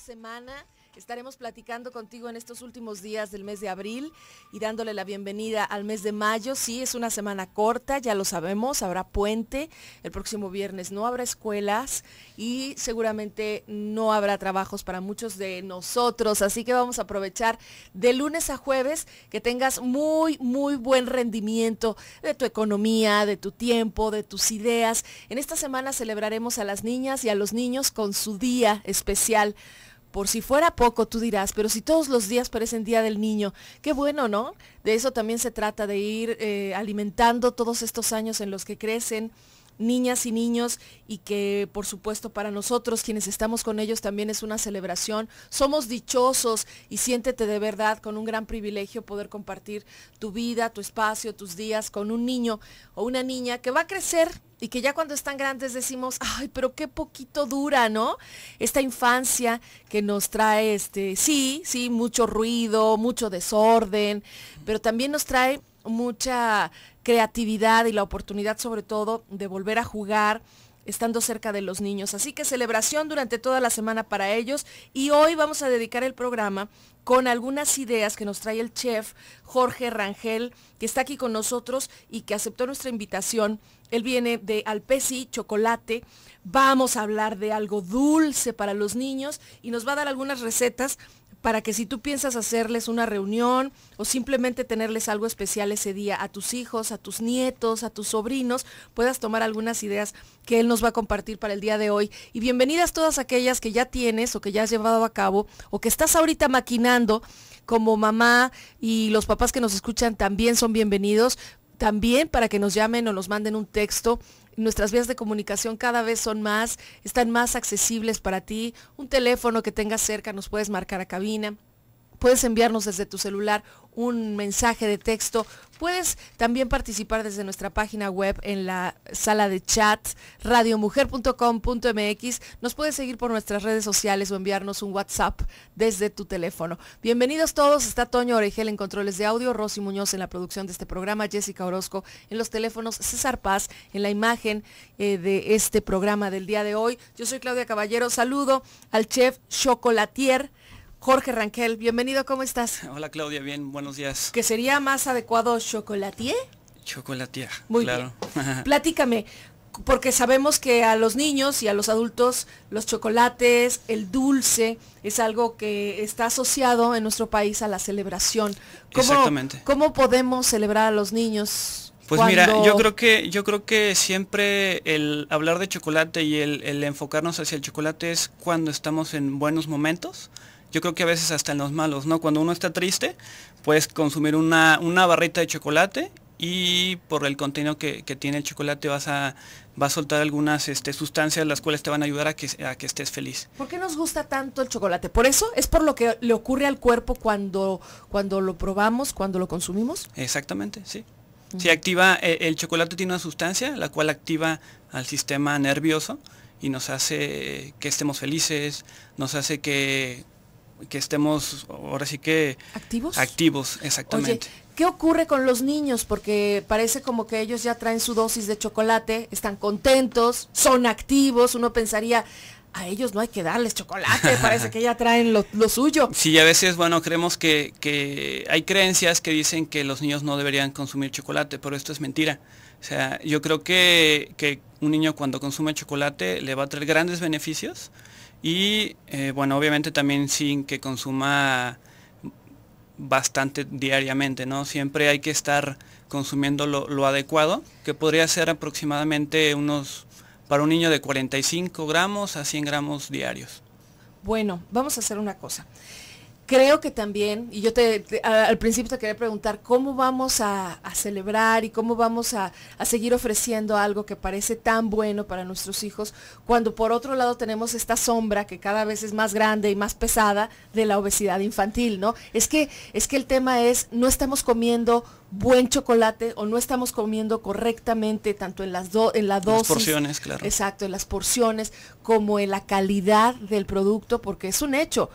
semana. Estaremos platicando contigo en estos últimos días del mes de abril y dándole la bienvenida al mes de mayo. Sí, es una semana corta, ya lo sabemos, habrá puente, el próximo viernes no habrá escuelas y seguramente no habrá trabajos para muchos de nosotros. Así que vamos a aprovechar de lunes a jueves que tengas muy, muy buen rendimiento de tu economía, de tu tiempo, de tus ideas. En esta semana celebraremos a las niñas y a los niños con su día especial por si fuera poco, tú dirás, pero si todos los días parecen Día del Niño, qué bueno, ¿no? De eso también se trata, de ir eh, alimentando todos estos años en los que crecen niñas y niños y que por supuesto para nosotros quienes estamos con ellos también es una celebración. Somos dichosos y siéntete de verdad con un gran privilegio poder compartir tu vida, tu espacio, tus días con un niño o una niña que va a crecer y que ya cuando están grandes decimos, ay, pero qué poquito dura, ¿no? Esta infancia que nos trae, este, sí, sí, mucho ruido, mucho desorden, pero también nos trae mucha creatividad y la oportunidad sobre todo de volver a jugar estando cerca de los niños. Así que celebración durante toda la semana para ellos y hoy vamos a dedicar el programa con algunas ideas que nos trae el chef Jorge Rangel, que está aquí con nosotros y que aceptó nuestra invitación. Él viene de Alpesi, chocolate. Vamos a hablar de algo dulce para los niños y nos va a dar algunas recetas para que si tú piensas hacerles una reunión o simplemente tenerles algo especial ese día a tus hijos, a tus nietos, a tus sobrinos, puedas tomar algunas ideas que él nos va a compartir para el día de hoy. Y bienvenidas todas aquellas que ya tienes o que ya has llevado a cabo o que estás ahorita maquinando como mamá y los papás que nos escuchan también son bienvenidos también para que nos llamen o nos manden un texto nuestras vías de comunicación cada vez son más, están más accesibles para ti. Un teléfono que tengas cerca nos puedes marcar a cabina puedes enviarnos desde tu celular un mensaje de texto. Puedes también participar desde nuestra página web en la sala de chat radiomujer.com.mx. Nos puedes seguir por nuestras redes sociales o enviarnos un WhatsApp desde tu teléfono. Bienvenidos todos. Está Toño Oregel en controles de audio, Rosy Muñoz en la producción de este programa, Jessica Orozco en los teléfonos, César Paz en la imagen eh, de este programa del día de hoy. Yo soy Claudia Caballero. Saludo al chef Chocolatier Jorge Ranquel, bienvenido, ¿cómo estás? Hola Claudia, bien, buenos días. ¿Que sería más adecuado chocolatier? Chocolatier, Muy claro. Bien. Platícame, porque sabemos que a los niños y a los adultos los chocolates, el dulce, es algo que está asociado en nuestro país a la celebración. ¿Cómo, Exactamente. ¿Cómo podemos celebrar a los niños? Pues mira, yo creo que yo creo que siempre el hablar de chocolate y el, el enfocarnos hacia el chocolate es cuando estamos en buenos momentos, yo creo que a veces hasta en los malos, ¿no? Cuando uno está triste, puedes consumir una, una barrita de chocolate y por el contenido que, tiene el chocolate vas a, a soltar algunas este, sustancias las cuales te van a ayudar a que, a que estés feliz. ¿Por qué nos gusta tanto el chocolate? ¿Por eso? ¿Es por lo que le ocurre al cuerpo cuando, cuando lo probamos, cuando lo consumimos? Exactamente, sí. Mm. activa, eh, el chocolate tiene una sustancia la cual activa al sistema nervioso y nos hace que estemos felices, nos hace que que estemos ahora sí que... Activos. Activos, exactamente. ¿qué ocurre con los niños? Porque parece como que ellos ya traen su dosis de chocolate, están contentos, son activos, uno pensaría, a ellos no hay que darles chocolate, parece que ya traen lo, lo suyo. Sí, a veces, bueno, creemos que, que, hay creencias que dicen que los niños no deberían consumir chocolate, pero esto es mentira. O sea, yo creo que, que un niño cuando consume chocolate le va a traer grandes beneficios y eh, bueno, obviamente también sin que consuma bastante diariamente, ¿no? Siempre hay que estar consumiendo lo, lo, adecuado, que podría ser aproximadamente unos, para un niño de 45 gramos a 100 gramos diarios. Bueno, vamos a hacer una cosa creo que también, y yo te, al principio te quería preguntar, ¿cómo vamos a, celebrar y cómo vamos a, seguir ofreciendo algo que parece tan bueno para nuestros hijos cuando por otro lado tenemos esta sombra que cada vez es más grande y más pesada de la obesidad infantil, ¿no? Es que, es que el tema es, no estamos comiendo buen chocolate o no estamos comiendo correctamente tanto en las dos en las las porciones, claro. Exacto, en las porciones como en la calidad del producto porque es un hecho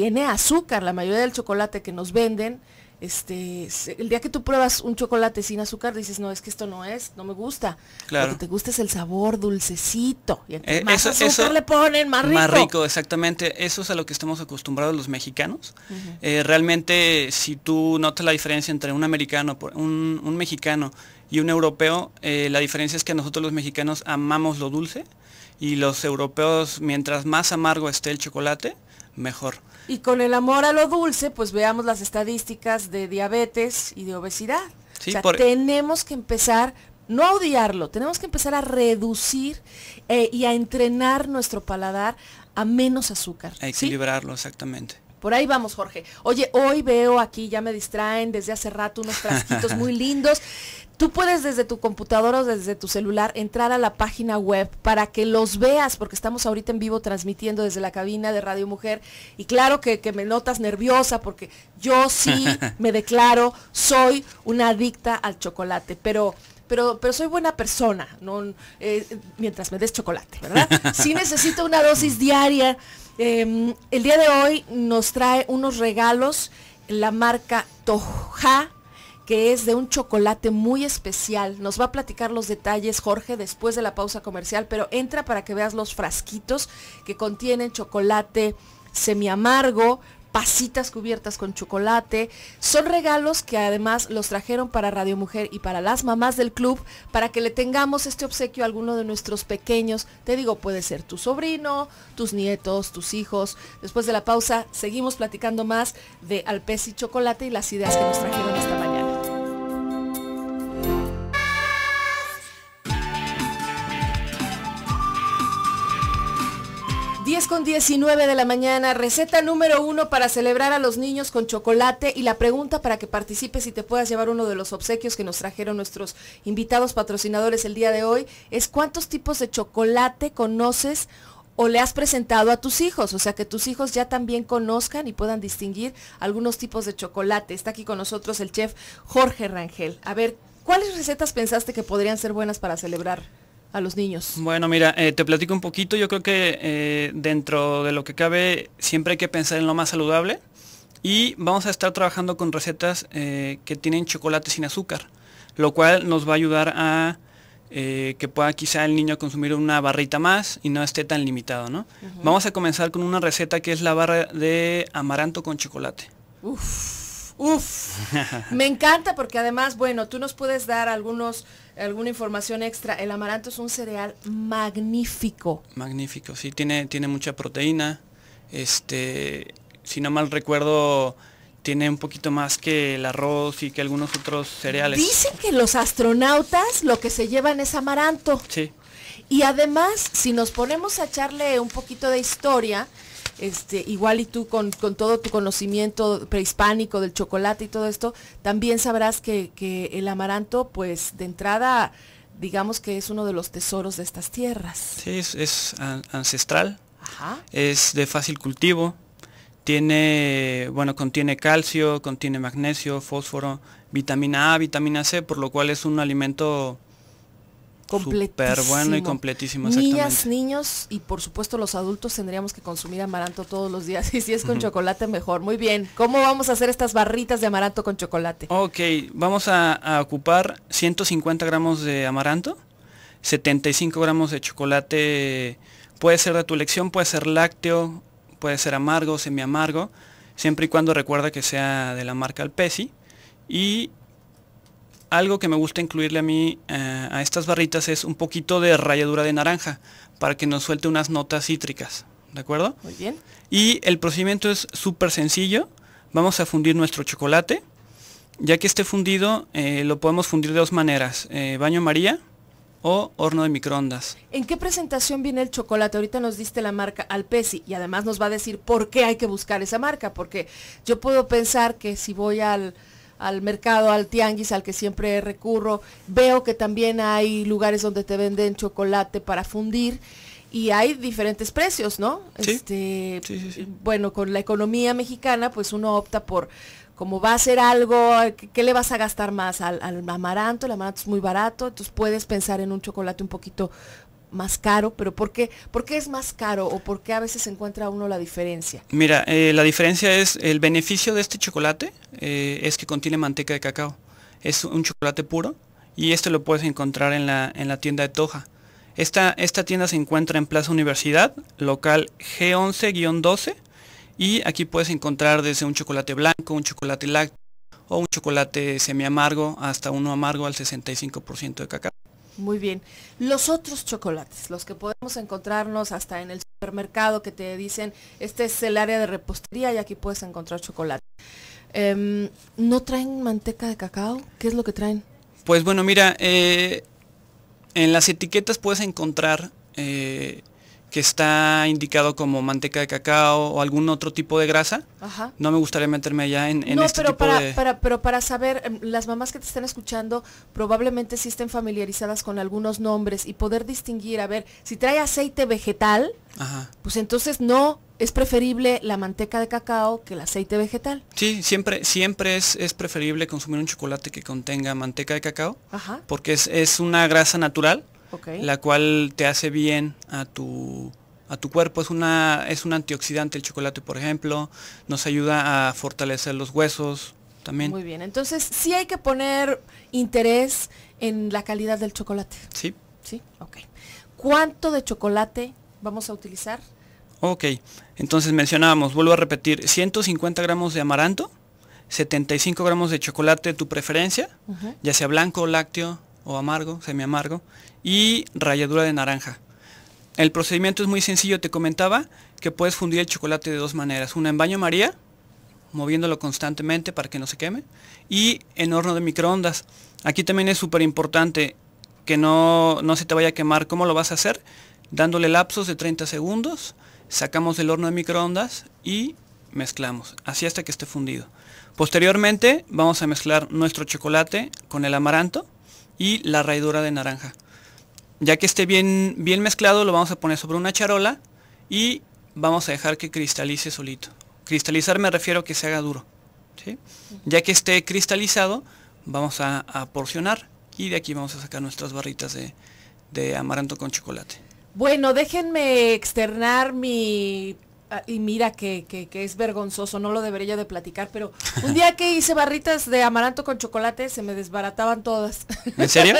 tiene azúcar. La mayoría del chocolate que nos venden, este, el día que tú pruebas un chocolate sin azúcar, dices, no, es que esto no es, no me gusta. Claro. Lo que te gusta es el sabor dulcecito. Y entonces eh, más azúcar le ponen, más rico. Más rico, exactamente. Eso es a lo que estamos acostumbrados los mexicanos. Eh, realmente, si tú notas la diferencia entre un americano, un, un mexicano y un europeo, eh, la diferencia es que nosotros los mexicanos amamos lo dulce y los europeos, mientras más amargo esté el chocolate, mejor. Y con el amor a lo dulce, pues veamos las estadísticas de diabetes y de obesidad. tenemos que empezar no a odiarlo, tenemos que empezar a reducir eh, y a entrenar nuestro paladar a menos azúcar. A equilibrarlo, exactamente. Por ahí vamos, Jorge. Oye, hoy veo aquí, ya me distraen desde hace rato unos frasquitos muy lindos. Tú puedes desde tu computadora o desde tu celular entrar a la página web para que los veas, porque estamos ahorita en vivo transmitiendo desde la cabina de Radio Mujer. Y claro que, me notas nerviosa porque yo sí me declaro, soy una adicta al chocolate, pero... Pero, pero, soy buena persona, no, eh, mientras me des chocolate, ¿verdad? Sí necesito una dosis diaria. Em, el día de hoy nos trae unos regalos la marca Toja que es de un chocolate muy especial. Nos va a platicar los detalles Jorge después de la pausa comercial, pero entra para que veas los frasquitos que contienen chocolate semiamargo, pasitas cubiertas con chocolate. Son regalos que además los trajeron para Radio Mujer y para las mamás del club para que le tengamos este obsequio a alguno de nuestros pequeños. Te digo, puede ser tu sobrino, tus nietos, tus hijos. Después de la pausa seguimos platicando más de Alpes y Chocolate y las ideas que nos trajeron esta mañana. 10 con 19 de la mañana, receta número uno para celebrar a los niños con chocolate y la pregunta para que participes y te puedas llevar uno de los obsequios que nos trajeron nuestros invitados patrocinadores el día de hoy es cuántos tipos de chocolate conoces o le has presentado a tus hijos, o sea que tus hijos ya también conozcan y puedan distinguir algunos tipos de chocolate. Está aquí con nosotros el chef Jorge Rangel. A ver, ¿cuáles recetas pensaste que podrían ser buenas para celebrar? a los niños? Bueno, mira, eh, te platico un poquito. Yo creo que eh, dentro de lo que cabe siempre hay que pensar en lo más saludable y vamos a estar trabajando con recetas eh, que tienen chocolate sin azúcar, lo cual nos va a ayudar a que pueda quizá el niño consumir una barrita más y no esté tan limitado, ¿no? Vamos a comenzar con una receta que es la barra de amaranto con chocolate. Uf. Uf, me encanta porque además, bueno, tú nos puedes dar algunos alguna información extra, el amaranto es un cereal magnífico. Magnífico, sí, tiene, tiene mucha proteína. Este, si no mal recuerdo, tiene un poquito más que el arroz y que algunos otros cereales. Dicen que los astronautas lo que se llevan es amaranto. Sí. Y además, si nos ponemos a echarle un poquito de historia, este, igual y tú con, todo tu conocimiento prehispánico del chocolate y todo esto, también sabrás que, el amaranto, pues de entrada, digamos que es uno de los tesoros de estas tierras. Sí, es, ancestral, es de fácil cultivo, tiene, bueno, contiene calcio, contiene magnesio, fósforo, vitamina A, vitamina C, por lo cual es un alimento Completísimo. bueno y completísimo, Niñas, niños y por supuesto los adultos tendríamos que consumir amaranto todos los días. Y si es con chocolate, mejor. Muy bien. ¿Cómo vamos a hacer estas barritas de amaranto con chocolate? Ok, vamos a, ocupar 150 gramos de amaranto, 75 gramos de chocolate, puede ser de tu elección, puede ser lácteo, puede ser amargo, semi amargo, siempre y cuando recuerda que sea de la marca Alpesi. Y algo que me gusta incluirle a mí eh, a estas barritas es un poquito de ralladura de naranja para que nos suelte unas notas cítricas. ¿De acuerdo? Muy bien. Y el procedimiento es súper sencillo. Vamos a fundir nuestro chocolate. Ya que esté fundido, eh, lo podemos fundir de dos maneras. Eh, baño María o horno de microondas. ¿En qué presentación viene el chocolate? Ahorita nos diste la marca Alpesi y además nos va a decir por qué hay que buscar esa marca. Porque yo puedo pensar que si voy al al mercado, al tianguis al que siempre recurro. Veo que también hay lugares donde te venden chocolate para fundir y hay diferentes precios, ¿no? Sí. Este, bueno, con la economía mexicana, pues uno opta por como va a ser algo, ¿qué le vas a gastar más? Al, al amaranto, el amaranto es muy barato, entonces puedes pensar en un chocolate un poquito más caro, pero ¿por qué, ¿por qué es más caro o por qué a veces encuentra uno la diferencia? Mira, eh, la diferencia es el beneficio de este chocolate, eh, es que contiene manteca de cacao. Es un chocolate puro y este lo puedes encontrar en la, tienda de Toja. Esta, esta tienda se encuentra en Plaza Universidad, local G11-12 y aquí puedes encontrar desde un chocolate blanco, un chocolate lácteo o un chocolate semi amargo hasta uno amargo al 65% de cacao. Muy bien. Los otros chocolates, los que podemos encontrarnos hasta en el supermercado que te dicen, este es el área de repostería y aquí puedes encontrar chocolate. Em, ¿No traen manteca de cacao? ¿Qué es lo que traen? Pues bueno, mira, eh, en las etiquetas puedes encontrar eh, que está indicado como manteca de cacao o algún otro tipo de grasa. Ajá. No me gustaría meterme allá en, en no, este pero para, para, pero para saber, em, las mamás que te están escuchando probablemente sí estén familiarizadas con algunos nombres y poder distinguir, a ver, si trae aceite vegetal, pues entonces no es preferible la manteca de cacao que el aceite vegetal. Sí, siempre, siempre es, es preferible consumir un chocolate que contenga manteca de cacao, porque es, es, una grasa natural la cual te hace bien a tu, a tu cuerpo. Es, una, es un antioxidante el chocolate, por ejemplo, nos ayuda a fortalecer los huesos también. Muy bien, entonces sí hay que poner interés en la calidad del chocolate. Sí. Sí, ok. ¿Cuánto de chocolate vamos a utilizar? Ok, entonces mencionábamos, vuelvo a repetir, 150 gramos de amaranto, 75 gramos de chocolate de tu preferencia, ya sea blanco, o lácteo, o amargo, amargo y ralladura de naranja. El procedimiento es muy sencillo, te comentaba que puedes fundir el chocolate de dos maneras, una en baño maría, moviéndolo constantemente para que no se queme, y en horno de microondas. Aquí también es súper importante que no, no se te vaya a quemar. ¿Cómo lo vas a hacer? Dándole lapsos de 30 segundos, sacamos del horno de microondas y mezclamos, así hasta que esté fundido. Posteriormente vamos a mezclar nuestro chocolate con el amaranto y la raidura de naranja. Ya que esté bien, bien mezclado lo vamos a poner sobre una charola y vamos a dejar que cristalice solito. Cristalizar me refiero a que se haga duro. Ya que esté cristalizado vamos a, porcionar y de aquí vamos a sacar nuestras barritas de, de amaranto con chocolate. Bueno, déjenme externar mi Ah, y mira que, es vergonzoso, no lo debería de platicar, pero un día que hice barritas de amaranto con chocolate se me desbarataban todas. ¿En serio?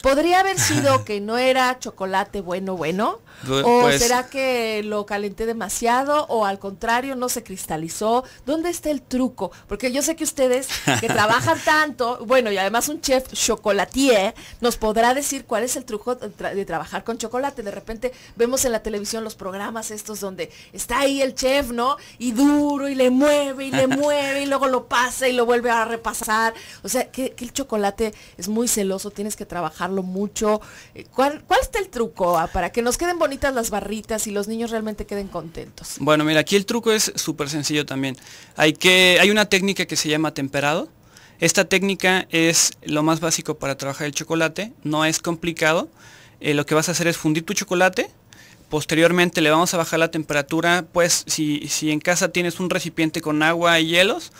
¿Podría haber sido que no era chocolate bueno, bueno? ¿O pues. será que lo calenté demasiado o al contrario no se cristalizó? ¿Dónde está el truco? Porque yo sé que ustedes que trabajan tanto, bueno, y además un chef chocolatier nos podrá decir cuál es el truco de trabajar con chocolate. De repente vemos en la televisión los programas estos donde está ahí el chef, ¿no? Y duro, y le mueve, y le mueve, y luego lo pasa y lo vuelve a repasar. O sea, que, el chocolate es muy celoso, tienes que trabajarlo mucho. Eh, ¿Cuál, cuál está el truco ah, para que nos queden bonitas las barritas y los niños realmente queden contentos? Bueno, mira, aquí el truco es súper sencillo también. Hay, que, hay una técnica que se llama temperado. Esta técnica es lo más básico para trabajar el chocolate, no es complicado. Eh, lo que vas a hacer es fundir tu chocolate, Posteriormente le vamos a bajar la temperatura, pues si, si en casa tienes un recipiente con agua y hielos,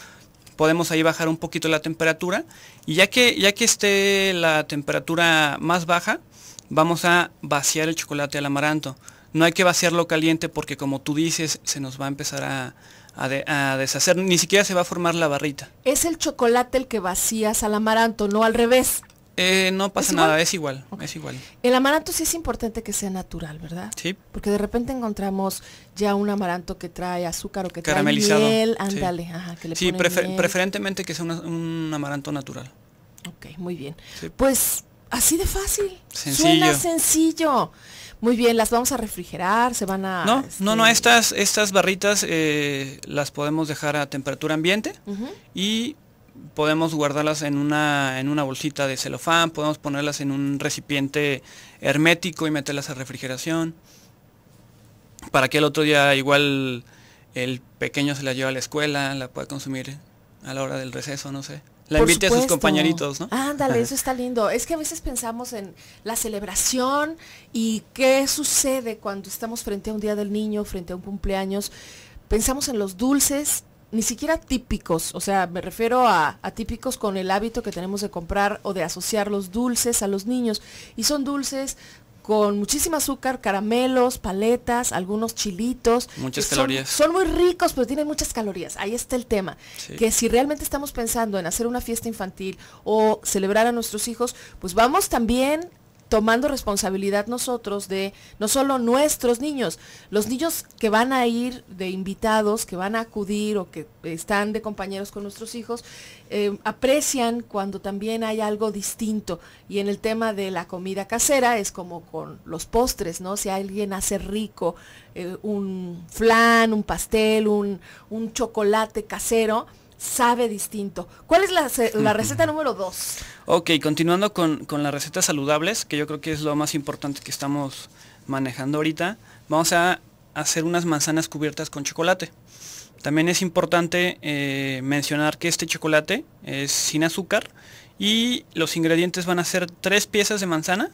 podemos ahí bajar un poquito la temperatura. Y ya que, ya que esté la temperatura más baja, vamos a vaciar el chocolate al amaranto. No hay que vaciarlo caliente porque como tú dices, se nos va a empezar a, deshacer, ni siquiera se va a formar la barrita. Es el chocolate el que vacías al amaranto, no al revés. Eh, no pasa nada, es igual, es igual. El amaranto sí es importante que sea natural, ¿verdad? Sí. Porque de repente encontramos ya un amaranto que trae azúcar o que Caramelizado, trae miel, ándale, sí. ajá, que le preferentemente que sea un amaranto natural. Ok, muy bien. Pues así de fácil. Sencillo. Suena sencillo. Muy bien, las vamos a refrigerar, se van a... No, no, no, este, estas, estas barritas eh, las podemos dejar a temperatura ambiente y podemos guardarlas en una, en una bolsita de celofán, podemos ponerlas en un recipiente hermético y meterlas a refrigeración. Para que el otro día igual el pequeño se la lleve a la escuela, la pueda consumir a la hora del receso, no sé. La invite a sus compañeritos, ¿no? Ándale, eso está lindo. Es que a veces pensamos en la celebración y qué sucede cuando estamos frente a un día del niño, frente a un cumpleaños. Pensamos en los dulces ni siquiera típicos, o sea, me refiero a, típicos con el hábito que tenemos de comprar o de asociar los dulces a los niños. Y son dulces con muchísimo azúcar, caramelos, paletas, algunos chilitos. Muchas son, calorías. Son muy ricos, pero tienen muchas calorías. Ahí está el tema. Que si realmente estamos pensando en hacer una fiesta infantil o celebrar a nuestros hijos, pues vamos también tomando responsabilidad nosotros de no solo nuestros niños, los niños que van a ir de invitados, que van a acudir o que están de compañeros con nuestros hijos, eh, aprecian cuando también hay algo distinto. Y en el tema de la comida casera es como con los postres, ¿no? Si alguien hace rico eh, un flan, un pastel, un, un chocolate casero, sabe distinto. ¿Cuál es la, receta número 2? Ok, continuando con, las recetas saludables, que yo creo que es lo más importante que estamos manejando ahorita, vamos a hacer unas manzanas cubiertas con chocolate. También es importante eh, mencionar que este chocolate es sin azúcar y los ingredientes van a ser tres piezas de manzana,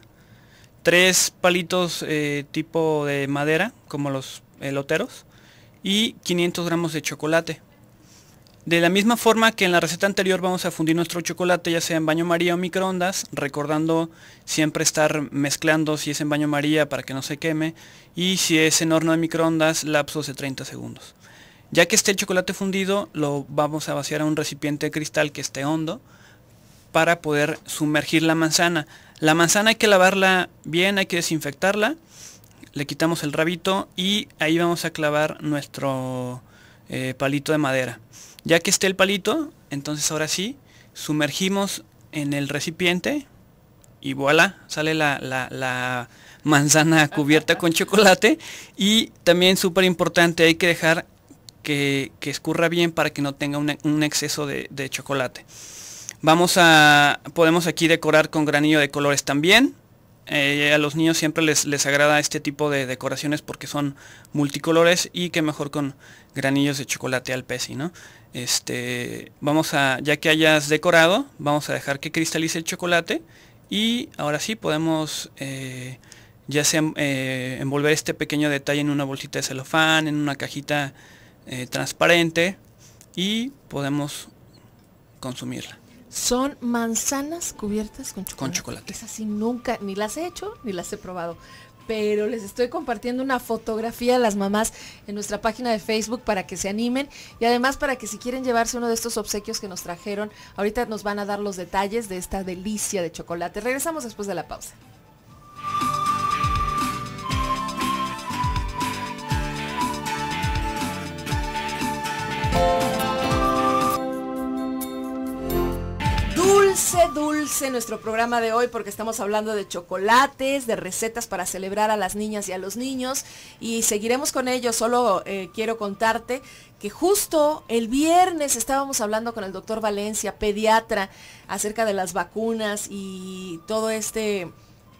tres palitos eh, tipo de madera, como los eloteros, y 500 gramos de chocolate. De la misma forma que en la receta anterior vamos a fundir nuestro chocolate ya sea en baño maría o microondas, recordando siempre estar mezclando si es en baño maría para que no se queme y si es en horno de microondas lapsos de 30 segundos. Ya que esté el chocolate fundido lo vamos a vaciar a un recipiente de cristal que esté hondo para poder sumergir la manzana. La manzana hay que lavarla bien, hay que desinfectarla, le quitamos el rabito y ahí vamos a clavar nuestro eh, palito de madera. Ya que esté el palito, entonces ahora sí, sumergimos en el recipiente y voilà, sale la, manzana cubierta con chocolate. Y también súper importante, hay que dejar que, escurra bien para que no tenga un, exceso de, chocolate. Vamos a, podemos aquí decorar con granillo de colores también. Eh, a los niños siempre les, agrada este tipo de decoraciones porque son multicolores y que mejor con granillos de chocolate al y ¿no? Este, vamos a, ya que hayas decorado, vamos a dejar que cristalice el chocolate y ahora sí podemos eh, ya sea eh, envolver este pequeño detalle en una bolsita de celofán, en una cajita eh, transparente y podemos consumirla. Son manzanas cubiertas con chocolate. Con chocolate. nunca, ni las he hecho ni las he probado pero les estoy compartiendo una fotografía a las mamás en nuestra página de Facebook para que se animen y además para que si quieren llevarse uno de estos obsequios que nos trajeron, ahorita nos van a dar los detalles de esta delicia de chocolate. Regresamos después de la pausa. Dulce, dulce nuestro programa de hoy porque estamos hablando de chocolates, de recetas para celebrar a las niñas y a los niños y seguiremos con ello. Solo eh, quiero contarte que justo el viernes estábamos hablando con el doctor Valencia, pediatra, acerca de las vacunas y todo este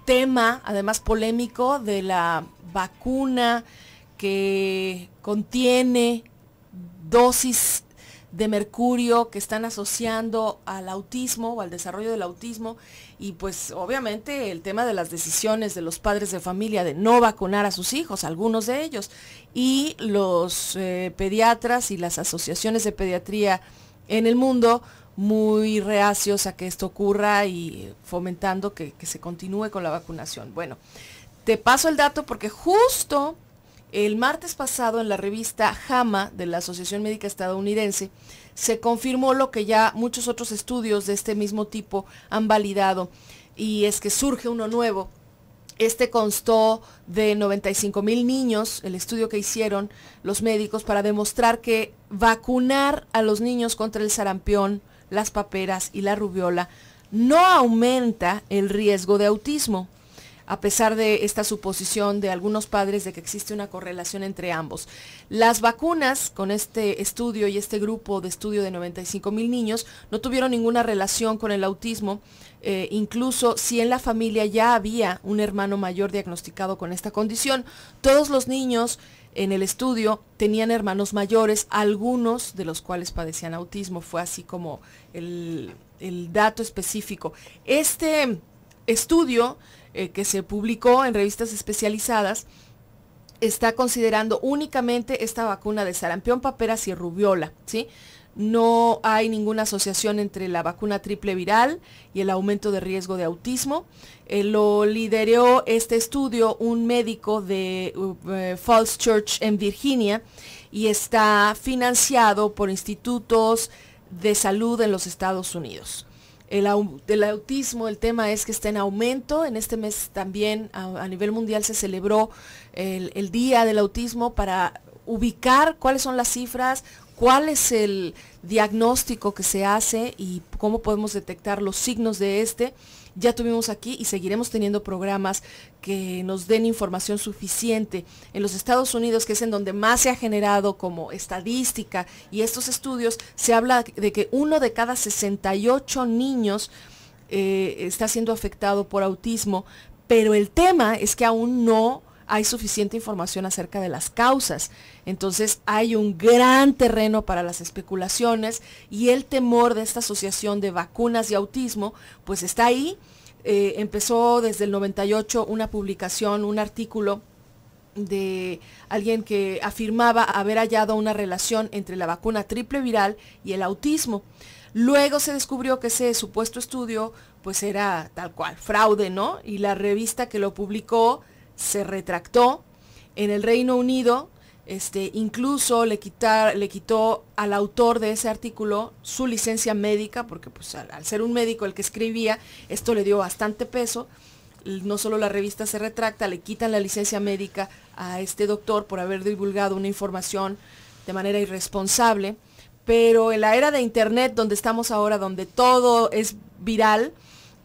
tema, además polémico, de la vacuna que contiene dosis de mercurio que están asociando al autismo o al desarrollo del autismo y pues obviamente el tema de las decisiones de los padres de familia de no vacunar a sus hijos, algunos de ellos, y los eh, pediatras y las asociaciones de pediatría en el mundo muy reacios a que esto ocurra y fomentando que, que se continúe con la vacunación. Bueno, te paso el dato porque justo el martes pasado en la revista JAMA de la Asociación Médica Estadounidense se confirmó lo que ya muchos otros estudios de este mismo tipo han validado y es que surge uno nuevo. Este constó de 95 mil niños, el estudio que hicieron los médicos para demostrar que vacunar a los niños contra el sarampión, las paperas y la rubiola no aumenta el riesgo de autismo a pesar de esta suposición de algunos padres de que existe una correlación entre ambos. Las vacunas con este estudio y este grupo de estudio de 95 mil niños no tuvieron ninguna relación con el autismo, eh, incluso si en la familia ya había un hermano mayor diagnosticado con esta condición, todos los niños en el estudio tenían hermanos mayores, algunos de los cuales padecían autismo, fue así como el dato específico. Este estudio eh, que se publicó en revistas especializadas, está considerando únicamente esta vacuna de sarampión, paperas y rubiola, ¿sí? No hay ninguna asociación entre la vacuna triple viral y el aumento de riesgo de autismo. Eh, lo lideró este estudio un médico de uh, eh, Falls Church en Virginia y está financiado por institutos de salud en los Estados Unidos. El, autismo, el tema es que está en aumento. En este mes también a, nivel mundial se celebró el, el, Día del Autismo para ubicar cuáles son las cifras, cuál es el diagnóstico que se hace y cómo podemos detectar los signos de este ya tuvimos aquí y seguiremos teniendo programas que nos den información suficiente. En los Estados Unidos, que es en donde más se ha generado como estadística y estos estudios, se habla de que uno de cada 68 niños eh, está siendo afectado por autismo, pero el tema es que aún no hay suficiente información acerca de las causas. Entonces hay un gran terreno para las especulaciones y el temor de esta asociación de vacunas y autismo pues está ahí. Eh, empezó desde el 98 una publicación, un artículo de alguien que afirmaba haber hallado una relación entre la vacuna triple viral y el autismo. Luego se descubrió que ese supuesto estudio pues era tal cual, fraude, ¿no? Y la revista que lo publicó se retractó. En el Reino Unido, este, incluso le, le quitó al autor de ese artículo su licencia médica, porque pues, al, al ser un médico el que escribía, esto le dio bastante peso no solo la revista se retracta, le quitan la licencia médica a este doctor por haber divulgado una información de manera irresponsable, pero en la era de Internet, donde estamos ahora, donde todo es viral,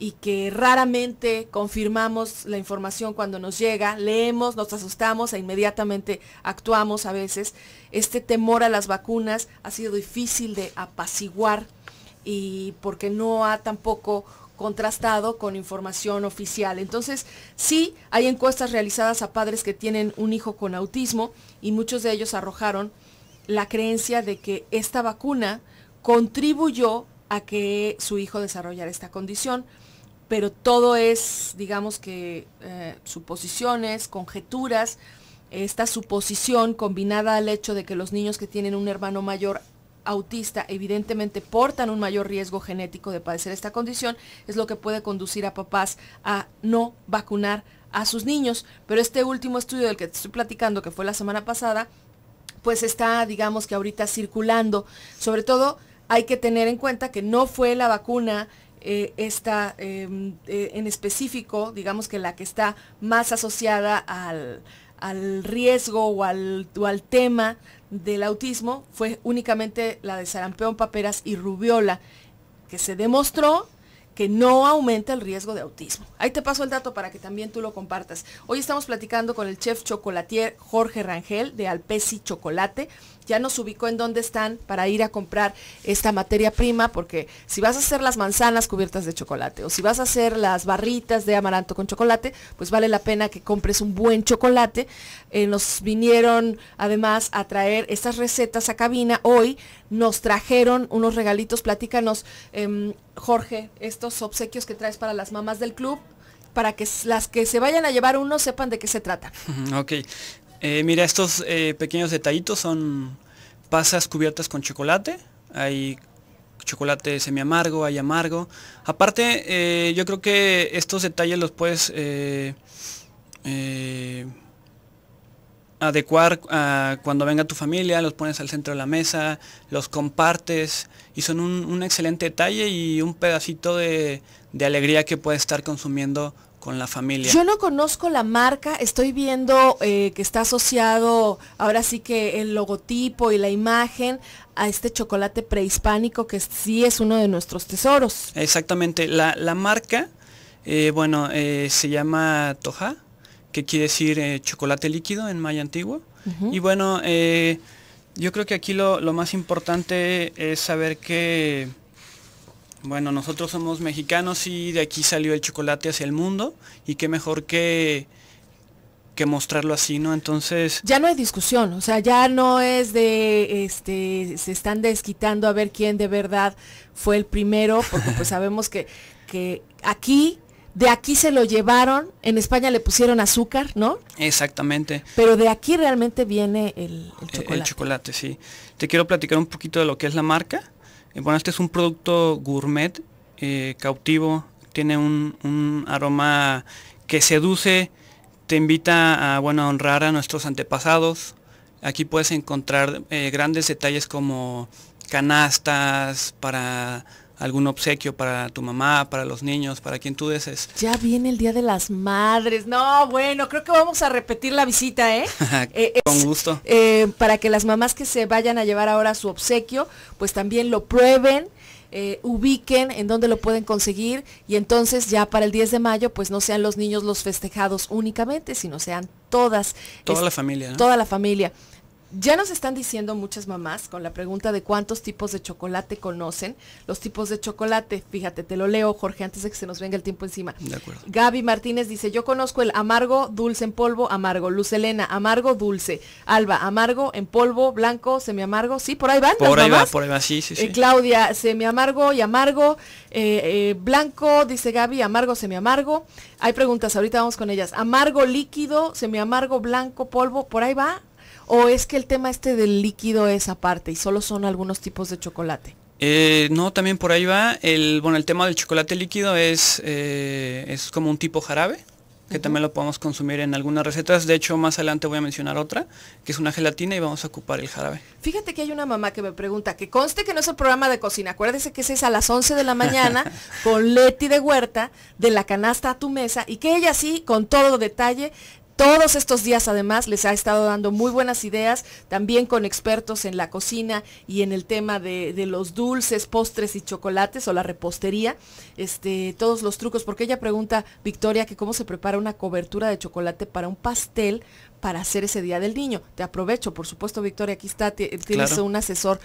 y que raramente confirmamos la información cuando nos llega, leemos, nos asustamos e inmediatamente actuamos a veces. Este temor a las vacunas ha sido difícil de apaciguar y porque no ha tampoco contrastado con información oficial. Entonces, sí, hay encuestas realizadas a padres que tienen un hijo con autismo y muchos de ellos arrojaron la creencia de que esta vacuna contribuyó a que su hijo desarrollara esta condición, pero todo es, digamos que, eh, suposiciones, conjeturas. Esta suposición combinada al hecho de que los niños que tienen un hermano mayor autista evidentemente portan un mayor riesgo genético de padecer esta condición, es lo que puede conducir a papás a no vacunar a sus niños. Pero este último estudio del que te estoy platicando, que fue la semana pasada, pues está, digamos que ahorita circulando. Sobre todo hay que tener en cuenta que no fue la vacuna eh, esta, em, eh, en específico, digamos que la que está más asociada al, riesgo o al, al, tema del autismo fue únicamente la de sarampión, paperas y rubiola, que se demostró que no aumenta el riesgo de autismo. Ahí te paso el dato para que también tú lo compartas. Hoy estamos platicando con el chef chocolatier Jorge Rangel de Alpesi Chocolate ya nos ubicó en dónde están para ir a comprar esta materia prima, porque si vas a hacer las manzanas cubiertas de chocolate o si vas a hacer las barritas de amaranto con chocolate, pues vale la pena que compres un buen chocolate. Eh, nos vinieron además a traer estas recetas a cabina hoy, nos trajeron unos regalitos, platícanos, em, Jorge, estos obsequios que traes para las mamás del club para que las que se vayan a llevar uno sepan de qué se trata. Ok, eh, mira, estos eh, pequeños detallitos son pasas cubiertas con chocolate. Hay chocolate semi amargo, hay amargo. Aparte, eh, yo creo que estos detalles los puedes adecuar ah, cuando venga tu familia, los pones al centro de la mesa, los compartes y son un, excelente detalle y un pedacito de, de alegría que puedes estar consumiendo con la familia. Yo no conozco la marca, estoy viendo eh, que está asociado ahora sí que el logotipo y la imagen a este chocolate prehispánico que sí es uno de nuestros tesoros. Exactamente, la, marca, eh, bueno, eh, se llama Toja, que quiere decir chocolate líquido en maya antiguo. Y bueno, yo creo que aquí lo, lo más importante es saber que bueno, nosotros somos mexicanos y de aquí salió el chocolate hacia el mundo y qué mejor que que mostrarlo así, ¿no? Entonces... Ya no hay discusión, o sea, ya no es de, este, se están desquitando a ver quién de verdad fue el primero, porque pues sabemos que, que aquí, de aquí se lo llevaron, en España le pusieron azúcar, ¿no? Exactamente. Pero de aquí realmente viene el, eh, chocolate. el chocolate, sí. Te quiero platicar un poquito de lo que es la marca. Eh, bueno, este es un producto gourmet, eh, cautivo, tiene un, aroma que seduce, te invita a, bueno, honrar a nuestros antepasados. Aquí puedes encontrar eh, grandes detalles como canastas para algún obsequio para tu mamá, para los niños, para quien tú desees. Ya viene el Día de las Madres. No, bueno, creo que vamos a repetir la visita, ¿eh? Con eh, gusto. Eh, para que las mamás que se vayan a llevar ahora su obsequio, pues también lo prueben. Eh, ubiquen en dónde lo pueden conseguir y entonces ya para el 10 de mayo pues no sean los niños los festejados únicamente, sino sean todas. Toda la familia. Toda la familia. Ya nos están diciendo muchas mamás con la pregunta de cuántos tipos de chocolate conocen. Los tipos de chocolate, fíjate, te lo leo, Jorge, antes de que se nos venga el tiempo encima. De acuerdo. Gaby Martínez dice, yo conozco el amargo, dulce en polvo, amargo. Luz Elena, amargo, dulce. Alba, amargo, en polvo, blanco, semiamargo. Sí, por ahí van. Por ahí va, por ahí va, sí, sí, sí. Eh, Claudia, semiamargo y amargo. Eh, eh, blanco, dice Gaby, amargo, semiamargo. Hay preguntas, ahorita vamos con ellas. Amargo, líquido, semiamargo, blanco, polvo, por ahí va. ¿O es que el tema este del líquido es aparte y solo son algunos tipos de chocolate? Eh, no, también por ahí va. El, bueno, el tema del chocolate líquido es, eh, es como un tipo jarabe, que también lo podemos consumir en algunas recetas. De hecho, más adelante voy a mencionar otra, que es una gelatina y vamos a ocupar el jarabe. Fíjate que hay una mamá que me pregunta, que conste que no es el programa de cocina, acuérdese que ese es a las 11 de la mañana con Leti de Huerta, de la canasta a tu mesa, y que ella sí, con todo detalle, todos estos días además les ha estado dando muy buenas ideas, también con expertos en la cocina y en el tema de, los dulces, postres y chocolates o la repostería, este, todos los trucos, porque ella pregunta, Victoria, que cómo se prepara una cobertura de chocolate para un pastel, para hacer ese Día del Niño. Te aprovecho, por supuesto, Victoria, aquí está, eh, tienes un asesor.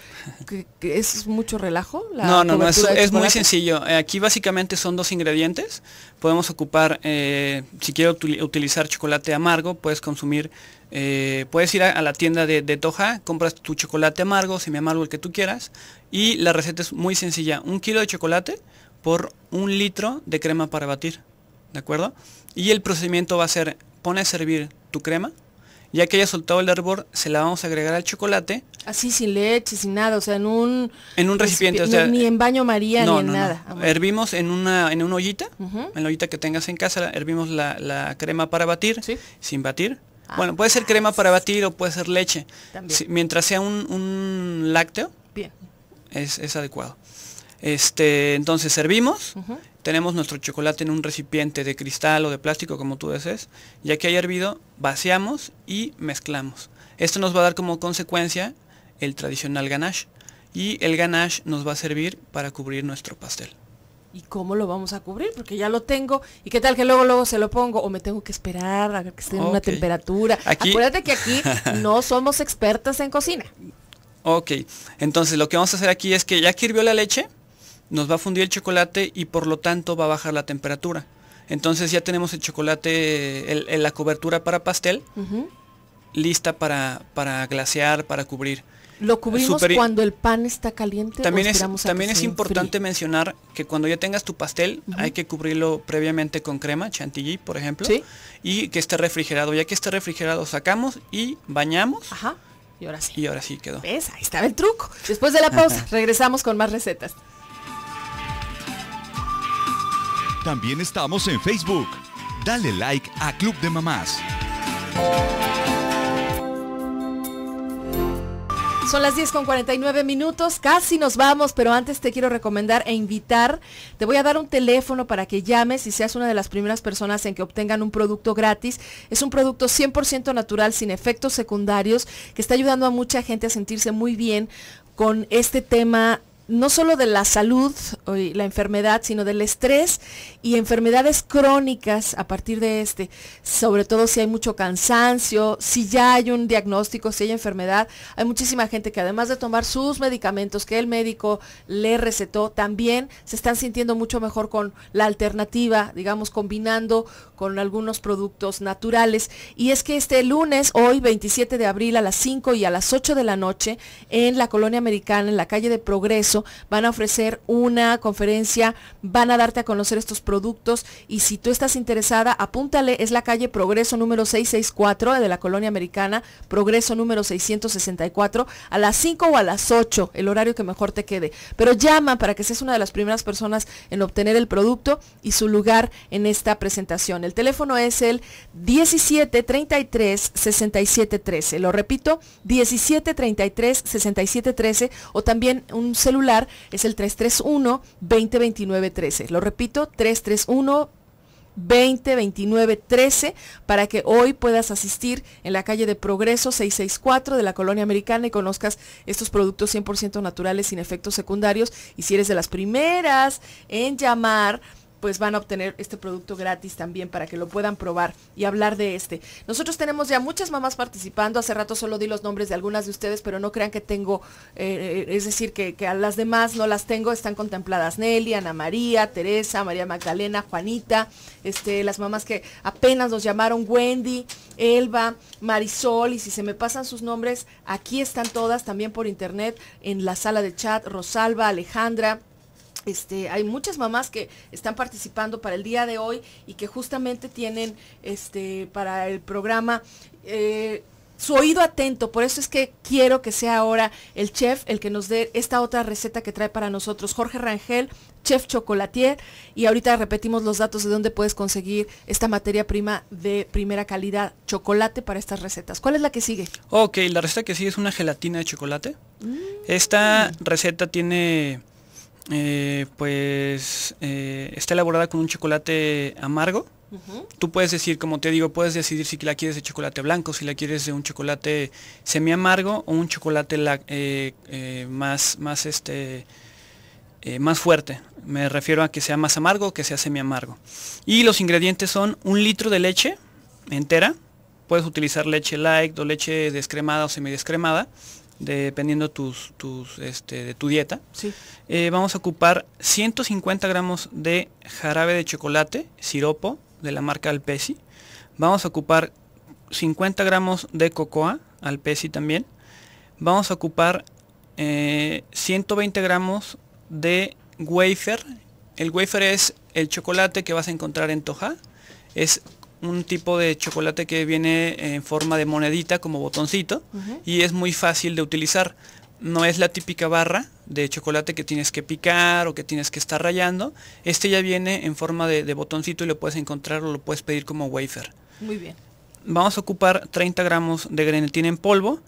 Que, ¿Es mucho relajo? no, no, no, es, muy sencillo. Eh, aquí básicamente son dos ingredientes. Podemos ocupar, eh, si quiero utilizar chocolate amargo, puedes consumir, puedes ir a, la tienda de, Toja, compras tu chocolate amargo, semi-amargo, el que tú quieras. Y la receta es muy sencilla. Un kilo de chocolate por un litro de crema para batir. ¿De acuerdo? Y el procedimiento va a ser, pone a servir tu crema, ya que haya soltado el hervor, se la vamos a agregar al chocolate. Así, sin leche, sin nada, o sea, en un... En un recipiente, o sea... Ni, en baño María, ni en nada. Ah, hervimos en una, en una ollita, en la ollita que tengas en casa, hervimos la, crema para batir, ¿Sí? sin batir. Ah. bueno, puede ser crema para batir o puede ser leche. mientras sea un, lácteo, Bien. Es, adecuado. Este, entonces servimos tenemos nuestro chocolate en un recipiente de cristal o de plástico como tú desees, ya que haya hervido, vaciamos y mezclamos. Esto nos va a dar como consecuencia el tradicional ganache y el ganache nos va a servir para cubrir nuestro pastel. ¿Y cómo lo vamos a cubrir? Porque ya lo tengo. ¿Y qué tal que luego luego se lo pongo? ¿O me tengo que esperar a que esté en una temperatura? Aquí... Acuérdate que aquí no somos expertas en cocina. Ok, entonces lo que vamos a hacer aquí es que ya que hirvió la leche, nos va a fundir el chocolate y por lo tanto va a bajar la temperatura. Entonces ya tenemos el chocolate, en la cobertura para pastel, lista para, para glasear, para cubrir. ¿Lo cubrimos cuando el pan está caliente? También es, también es importante mencionar que cuando ya tengas tu pastel hay que cubrirlo previamente con crema, chantilly, por ejemplo, y que esté refrigerado. Ya que esté refrigerado sacamos y bañamos. Ajá. Y ahora sí. Y ahora sí quedó. Ahí estaba el truco. Después de la pausa, regresamos con más recetas. También estamos en Facebook. Dale like a Club de Mamás. Son las 10 con 49 minutos, casi nos vamos, pero antes te quiero recomendar e invitar, te voy a dar un teléfono para que llames y seas una de las primeras personas en que obtengan un producto gratis. Es un producto 100% natural, sin efectos secundarios, que está ayudando a mucha gente a sentirse muy bien con este tema no solo de la salud y la enfermedad, sino del estrés y enfermedades crónicas a partir de este, sobre todo si hay mucho cansancio, si ya hay un diagnóstico, si hay enfermedad. Hay muchísima gente que además de tomar sus medicamentos que el médico le recetó, también se están sintiendo mucho mejor con la alternativa, digamos, combinando con algunos productos naturales. Y es que este lunes, hoy 27 de abril a las 5 y a las 8 de la noche, en la colonia americana, en la calle de Progreso, van a ofrecer una conferencia, van a darte a conocer estos productos y si tú estás interesada, apúntale, es la calle Progreso número 664 de la colonia americana, Progreso número 664, a las 5 o a las 8, el horario que mejor te quede. Pero llama para que seas una de las primeras personas en obtener el producto y su lugar en esta presentación. El teléfono es el 1733-6713. Lo repito, 1733-6713 o también un celular es el 331 2029 Lo repito, 331 2029 13 para que hoy puedas asistir en la calle de Progreso 664 de la colonia americana y conozcas estos productos 100% naturales sin efectos secundarios y si eres de las primeras en llamar pues van a obtener este producto gratis también para que lo puedan probar y hablar de este. Nosotros tenemos ya muchas mamás participando, hace rato solo di los nombres de algunas de ustedes, pero no crean que tengo, eh, es decir, que, a las demás no las tengo, están contempladas Nelly, Ana María, Teresa, María Magdalena, Juanita, este, las mamás que apenas nos llamaron, Wendy, Elba, Marisol, y si se me pasan sus nombres, aquí están todas también por internet en la sala de chat, Rosalba, Alejandra. Este, hay muchas mamás que están participando para el día de hoy y que justamente tienen este, para el programa eh, su oído atento. Por eso es que quiero que sea ahora el chef el que nos dé esta otra receta que trae para nosotros. Jorge Rangel, chef chocolatier. Y ahorita repetimos los datos de dónde puedes conseguir esta materia prima de primera calidad, chocolate para estas recetas. ¿Cuál es la que sigue? Ok, la receta que sigue es una gelatina de chocolate. Mm. Esta receta tiene eh, pues eh, está elaborada con un chocolate amargo. Tú puedes decir, como te digo, puedes decidir si la quieres de chocolate blanco, si la quieres de un chocolate semi amargo o un chocolate eh, más, más, este, más fuerte. Me refiero a que sea más amargo o que sea semi amargo. Y los ingredientes son un litro de leche entera. Puedes utilizar leche light o leche descremada o semidescremada dependiendo tus, este, de tu dieta. Eh, vamos a ocupar 150 gramos de jarabe de chocolate, siropo, de la marca Alpesi. Vamos a ocupar 50 gramos de cocoa, Alpesi también. Vamos a ocupar 120 eh, gramos de wafer. El wafer es el chocolate que vas a encontrar en Toja. Es un tipo de chocolate que viene en forma de monedita como botoncito y es muy fácil de utilizar. No es la típica barra de chocolate que tienes que picar o que tienes que estar rayando. Este ya viene en forma de, de botoncito y lo puedes encontrar o lo puedes pedir como wafer. Muy bien. Vamos a ocupar 30 gramos de grenetina en polvo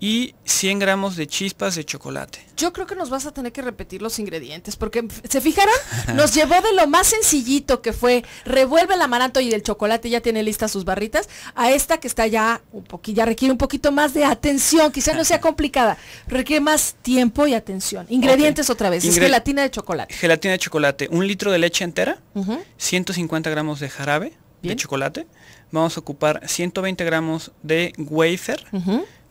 y 100 gramos de chispas de chocolate. Yo creo que nos vas a tener que repetir los ingredientes, porque se fijaron, nos llevó de lo más sencillito que fue revuelve el amaranto y el chocolate, ya tiene listas sus barritas, a esta que está ya un poquito, ya requiere un poquito más de atención, quizá no sea complicada, requiere más tiempo y atención. Ingredientes otra vez, es gelatina de chocolate. Gelatina de chocolate, un litro de leche entera, 150 gramos de jarabe de chocolate, vamos a ocupar 120 gramos de wafer,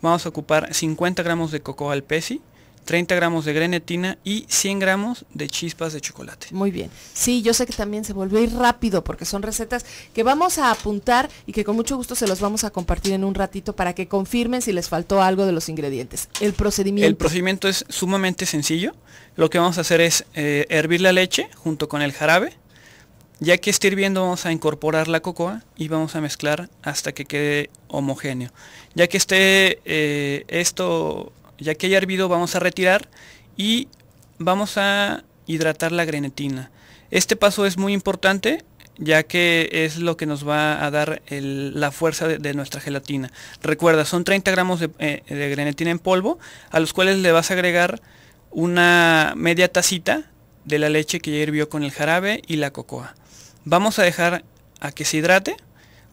vamos a ocupar 50 gramos de cocoa al 30 gramos de grenetina y 100 gramos de chispas de chocolate. Muy bien. Sí, yo sé que también se volvió a ir rápido porque son recetas que vamos a apuntar y que con mucho gusto se los vamos a compartir en un ratito para que confirmen si les faltó algo de los ingredientes. El procedimiento. El procedimiento es sumamente sencillo. Lo que vamos a hacer es eh, hervir la leche junto con el jarabe ya que esté hirviendo vamos a incorporar la cocoa y vamos a mezclar hasta que quede homogéneo. Ya que esté eh, esto, ya que haya hervido vamos a retirar y vamos a hidratar la grenetina. Este paso es muy importante ya que es lo que nos va a dar la fuerza de, nuestra gelatina. Recuerda, son 30 gramos de, eh, de grenetina en polvo, a los cuales le vas a agregar una media tacita de la leche que ya hirvió con el jarabe y la cocoa vamos a dejar a que se hidrate.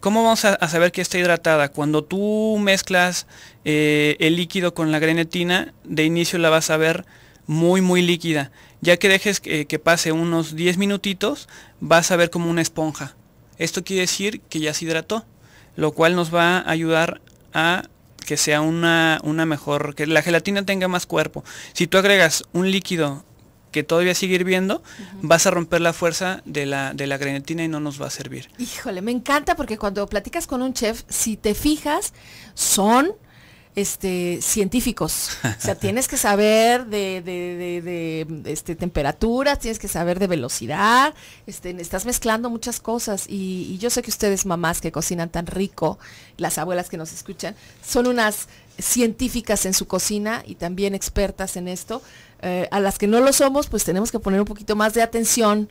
¿Cómo vamos a, saber que está hidratada? Cuando tú mezclas eh, el líquido con la grenetina, de inicio la vas a ver muy muy líquida. Ya que dejes que, pase unos 10 minutitos, vas a ver como una esponja. Esto quiere decir que ya se hidrató, lo cual nos va a ayudar a que sea una, una mejor, que la gelatina tenga más cuerpo. Si tú agregas un líquido que todavía sigue hirviendo, vas a romper la fuerza de la, de la grenetina y no nos va a servir. Híjole, me encanta porque cuando platicas con un chef, si te fijas, son este, científicos. O sea, tienes que saber de, de, de, este, temperaturas, tienes que saber de velocidad, este, estás mezclando muchas cosas. Y, yo sé que ustedes, mamás que cocinan tan rico, las abuelas que nos escuchan, son unas científicas en su cocina y también expertas en esto. Eh, a las que no lo somos, pues tenemos que poner un poquito más de atención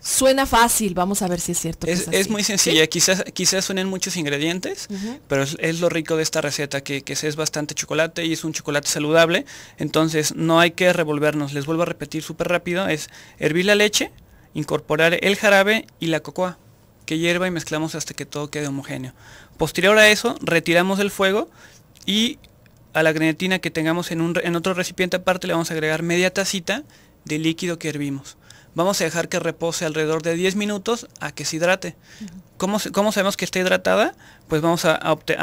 Suena fácil, vamos a ver si es cierto. es, muy sencilla, quizás, quizás suenen muchos ingredientes, pero es, lo rico de esta receta, que, es bastante chocolate y es un chocolate saludable, entonces no hay que revolvernos. Les vuelvo a repetir súper rápido, es hervir la leche, incorporar el jarabe y la cocoa, que hierva y mezclamos hasta que todo quede homogéneo. Posterior a eso, retiramos el fuego y a la grenetina que tengamos en, un, en otro recipiente aparte le vamos a agregar media tacita de líquido que hervimos vamos a dejar que repose alrededor de 10 minutos a que se hidrate. ¿Cómo, sabemos que está hidratada? Pues vamos a,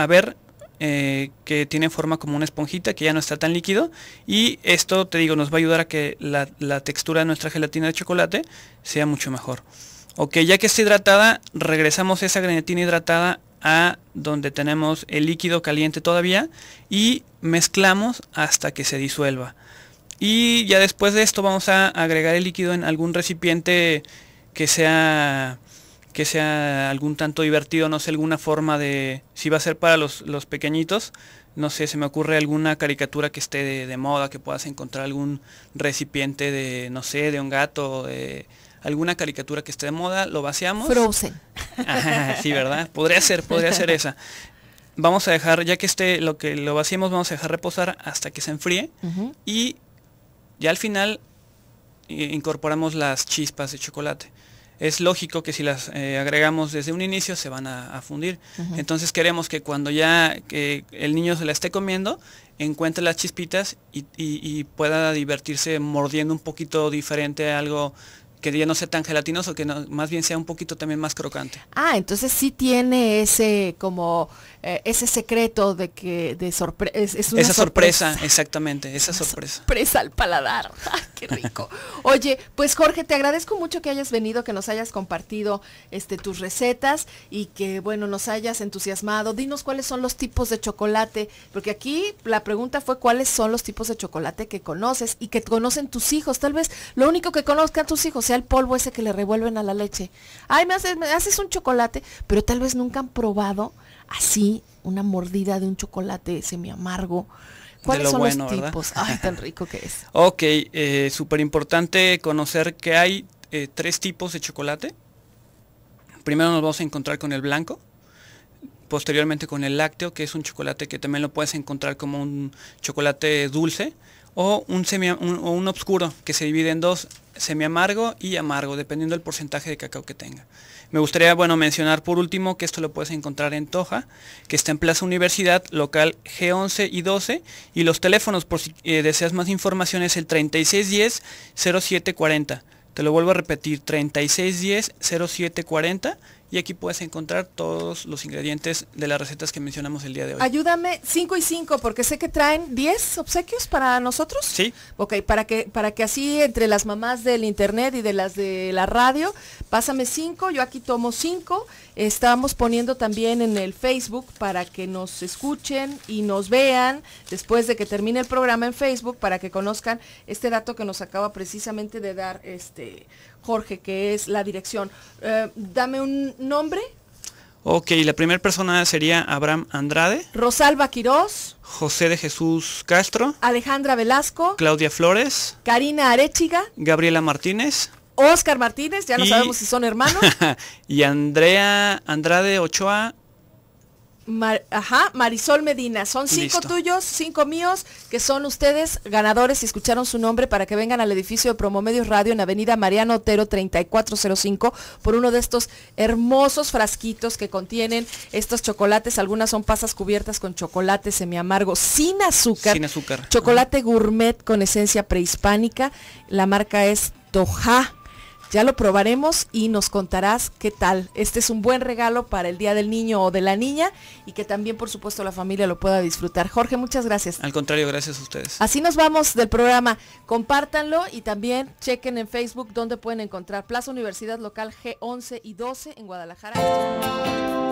ver eh, que tiene forma como una esponjita, que ya no está tan líquido. Y esto, te digo, nos va a ayudar a que la, textura de nuestra gelatina de chocolate sea mucho mejor. Ok, ya que está hidratada, regresamos esa granetina hidratada a donde tenemos el líquido caliente todavía y mezclamos hasta que se disuelva. Y ya después de esto vamos a agregar el líquido en algún recipiente que sea que sea algún tanto divertido, no sé, alguna forma de... Si va a ser para los, pequeñitos, no sé, se me ocurre alguna caricatura que esté de, moda, que puedas encontrar algún recipiente de, no sé, de un gato, alguna caricatura que esté de moda, lo vaciamos. Frozen. Ajá, sí, ¿verdad? Podría ser, podría ser esa. Vamos a dejar, ya que esté lo que lo vaciemos, vamos a dejar reposar hasta que se enfríe. Y ya al final incorporamos las chispas de chocolate. Es lógico que si las eh, agregamos desde un inicio se van a, fundir. Entonces queremos que cuando ya el niño se la esté comiendo, encuentre las chispitas y, pueda divertirse mordiendo un poquito diferente algo que ya no sea tan gelatinoso, que más bien sea un poquito también más crocante. Ah, entonces sí tiene ese como eh, ese secreto de que de es, esa sorpresa. exactamente, esa sorpresa. Sorpresa al paladar. Ah, qué rico. Oye, pues Jorge, te agradezco mucho que hayas venido, que nos hayas compartido este tus recetas y que bueno, nos hayas entusiasmado. Dinos cuáles son los tipos de chocolate, porque aquí la pregunta fue cuáles son los tipos de chocolate que conoces y que conocen tus hijos. Tal vez lo único que conozcan tus hijos sea, el polvo ese que le revuelven a la leche. Ay, me haces, un chocolate, pero tal vez nunca han probado así una mordida de un chocolate semi amargo. ¿Cuáles son los tipos? Ay, tan rico que es. ok, eh, súper importante conocer que hay eh, tres tipos de chocolate. Primero nos vamos a encontrar con el blanco, posteriormente con el lácteo, que es un chocolate que también lo puedes encontrar como un chocolate dulce o un, obscuro que se divide en dos, semi amargo y amargo, dependiendo del porcentaje de cacao que tenga. Me gustaría bueno, mencionar por último que esto lo puedes encontrar en Toja, que está en Plaza Universidad, local G11 y 12, y los teléfonos, por si eh, deseas más información, es el 3610-0740. Te lo vuelvo a repetir, 3610-0740 y aquí puedes encontrar todos los ingredientes de las recetas que mencionamos el día de hoy. Ayúdame 5 y 5 porque sé que traen 10 obsequios para nosotros. Sí. Ok, para que, para que así entre las mamás del internet y de las de la radio, pásame 5, yo aquí tomo 5 Estamos poniendo también en el Facebook para que nos escuchen y nos vean después de que termine el programa en Facebook para que conozcan este dato que nos acaba precisamente de dar este Jorge, que es la dirección. Eh, dame un nombre. Ok, la primera persona sería Abraham Andrade. Rosalba Quirós. José de Jesús Castro. Alejandra Velasco. Claudia Flores. Karina Arechiga. Gabriela Martínez. Oscar Martínez, ya no sabemos si son hermanos. y Andrea Andrade Ochoa. ajá, Marisol Medina. Son cinco tuyos, cinco míos, que son ustedes ganadores y escucharon su nombre para que vengan al edificio de Promomedios Radio en Avenida Mariano Otero 3405 por uno de estos hermosos frasquitos que contienen estos chocolates. Algunas son pasas cubiertas con chocolate semiamargo sin azúcar. Sin azúcar. Chocolate gourmet con esencia prehispánica. La marca es Toja. Ya lo probaremos y nos contarás qué tal. Este es un buen regalo para el Día del Niño o de la Niña y que también, por supuesto, la familia lo pueda disfrutar. Jorge, muchas gracias. Al contrario, gracias a ustedes. Así nos vamos del programa. Compártanlo y también chequen en Facebook donde pueden encontrar Plaza Universidad Local G11 y 12 en Guadalajara.